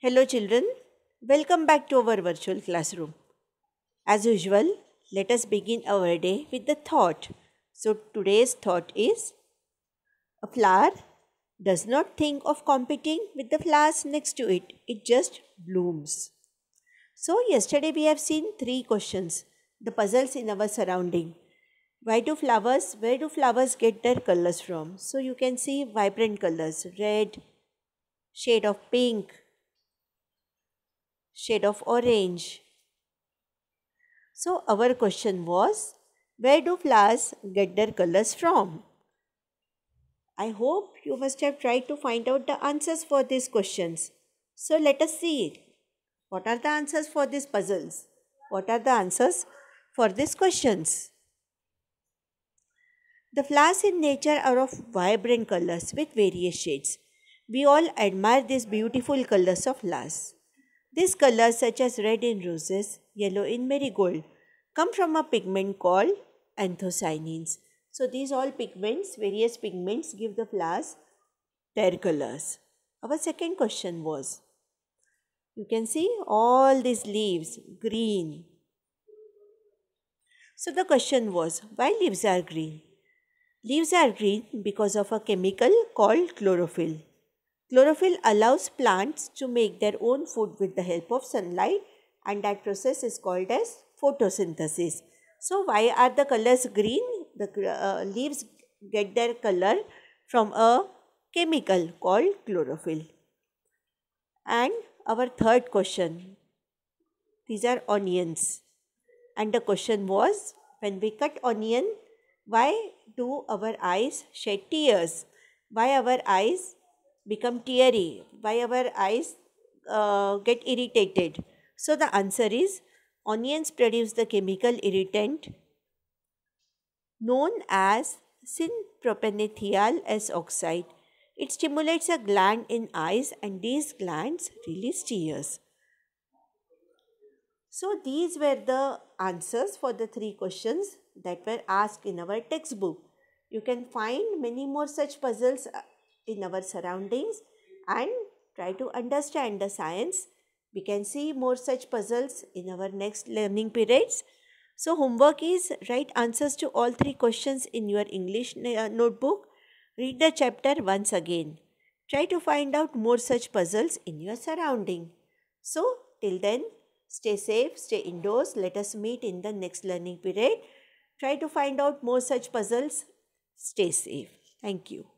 Hello children, welcome back to our virtual classroom. As usual, let us begin our day with the thought. So today's thought is a flower does not think of competing with the flowers next to it. It just blooms. So yesterday we have seen three questions, the puzzles in our surrounding. Why do flowers, where do flowers get their colors from? So you can see vibrant colors, red, shade of pink, shade of orange. So our question was, where do flowers get their colors from? I hope you must have tried to find out the answers for these questions. So let us see What are the answers for these puzzles? What are the answers for these questions? The flowers in nature are of vibrant colors with various shades. We all admire these beautiful colors of flowers. These colors such as red in roses, yellow in marigold come from a pigment called anthocyanins. So these all pigments, various pigments give the flowers their colors. Our second question was, you can see all these leaves green. So the question was, why leaves are green? Leaves are green because of a chemical called chlorophyll. Chlorophyll allows plants to make their own food with the help of sunlight and that process is called as photosynthesis. So why are the colors green? The uh, leaves get their color from a chemical called chlorophyll. And our third question, these are onions. And the question was, when we cut onion, why do our eyes shed tears? Why our eyes become teary, why our eyes uh, get irritated. So the answer is onions produce the chemical irritant known as synpropanethial S oxide. It stimulates a gland in eyes and these glands release tears. So these were the answers for the three questions that were asked in our textbook. You can find many more such puzzles uh, in our surroundings and try to understand the science. We can see more such puzzles in our next learning periods. So homework is write answers to all three questions in your English uh, notebook. Read the chapter once again. Try to find out more such puzzles in your surrounding. So till then, stay safe, stay indoors. Let us meet in the next learning period. Try to find out more such puzzles. Stay safe. Thank you.